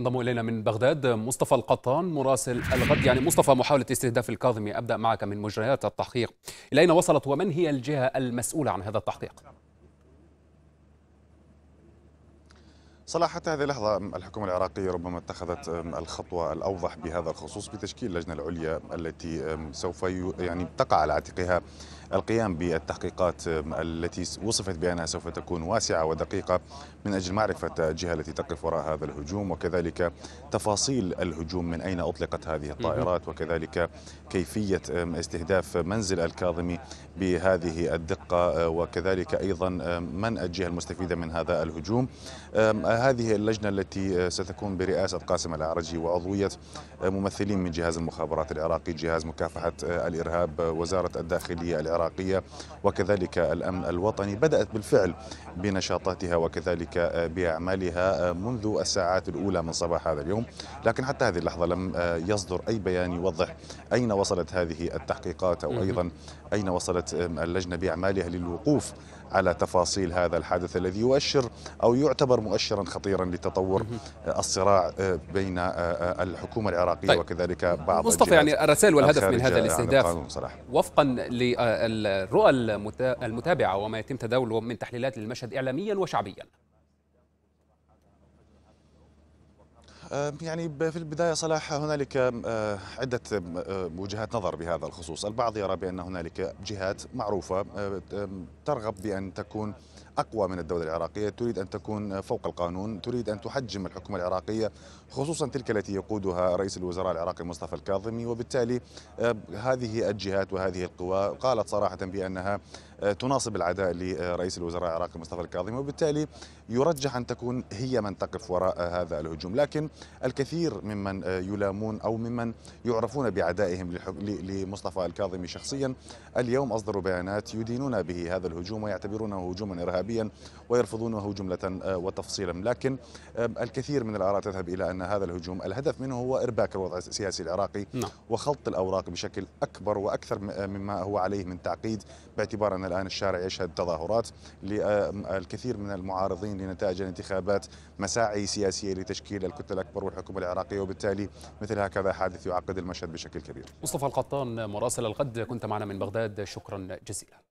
انضم الينا من بغداد مصطفى القطان مراسل الغد يعني مصطفى محاوله استهداف الكاظمي ابدا معك من مجريات التحقيق الى اين وصلت ومن هي الجهه المسؤوله عن هذا التحقيق؟ صلاح حتى هذه اللحظة الحكومة العراقية ربما اتخذت الخطوة الأوضح بهذا الخصوص بتشكيل اللجنة العليا التي سوف يعني تقع على عاتقها القيام بالتحقيقات التي وصفت بأنها سوف تكون واسعة ودقيقة من أجل معرفة الجهة التي تقف وراء هذا الهجوم وكذلك تفاصيل الهجوم من أين أطلقت هذه الطائرات وكذلك كيفية استهداف منزل الكاظمي بهذه الدقة أه، وكذلك أيضا من الجهة المستفيدة من هذا الهجوم هذه اللجنة التي آه، ستكون برئاسة قاسم العرجي وعضوية آه، ممثلين من جهاز المخابرات العراقي جهاز مكافحة آه، الإرهاب وزارة الداخلية العراقية وكذلك الأمن الوطني بدأت بالفعل بنشاطاتها وكذلك بأعمالها منذ الساعات الأولى من صباح هذا اليوم لكن حتى هذه اللحظة لم يصدر أي بيان يوضح أين وصلت هذه التحقيقات أو أيضا أين وصلت اللجنة بأعمالها للوقوف على تفاصيل هذا الحادث الذي يؤشر أو يعتبر مؤشرا خطيرا لتطور الصراع آه، بين آه، آه، الحكومه العراقيه طيب. وكذلك بعض مصطفى يعني الرسائل والهدف من هذا الاستهداف وفقا للرؤى المتابعه وما يتم تداوله من تحليلات للمشهد اعلاميا وشعبيا يعني في البداية صلاح هنالك أه، عدة أه، وجهات نظر بهذا الخصوص البعض يرى بأن هنالك جهات معروفة أه، ترغب بأن تكون أقوى من الدولة العراقية تريد أن تكون فوق القانون تريد أن تحجم الحكومة العراقية خصوصا تلك التي يقودها رئيس الوزراء العراقي مصطفى الكاظمي وبالتالي هذه الجهات وهذه القوى قالت صراحة بأنها تناصب العداء لرئيس الوزراء العراقي مصطفى الكاظمي وبالتالي يرجح أن تكون هي من تقف وراء هذا الهجوم لكن الكثير ممن آه، يلامون أو ممن يعرفون بعدائهم لمصطفى الكاظمي شخصيا اليوم أصدروا بيانات يدينون به هذا الهجوم ويعتبرونه هجوما إرهابيا ويرفضونه جملة آه، وتفصيلا لكن الكثير من الآراء تذهب إلى أن هذا الهجوم الهدف منه هو إرباك الوضع السياسي العراقي نعم. وخلط الأوراق بشكل أكبر وأكثر آه، مما هو عليه من تعقيد باعتبار أن الآن الشارع يشهد تظاهرات للكثير من المعارضين لنتائج الانتخابات مساعي سياسية لتشكيل الكتلة اكبر والحكومه العراقيه وبالتالي مثل هكذا حادث يعقد المشهد بشكل كبير. مصطفى القطان مراسل الغد كنت معنا من بغداد شكرا جزيلا.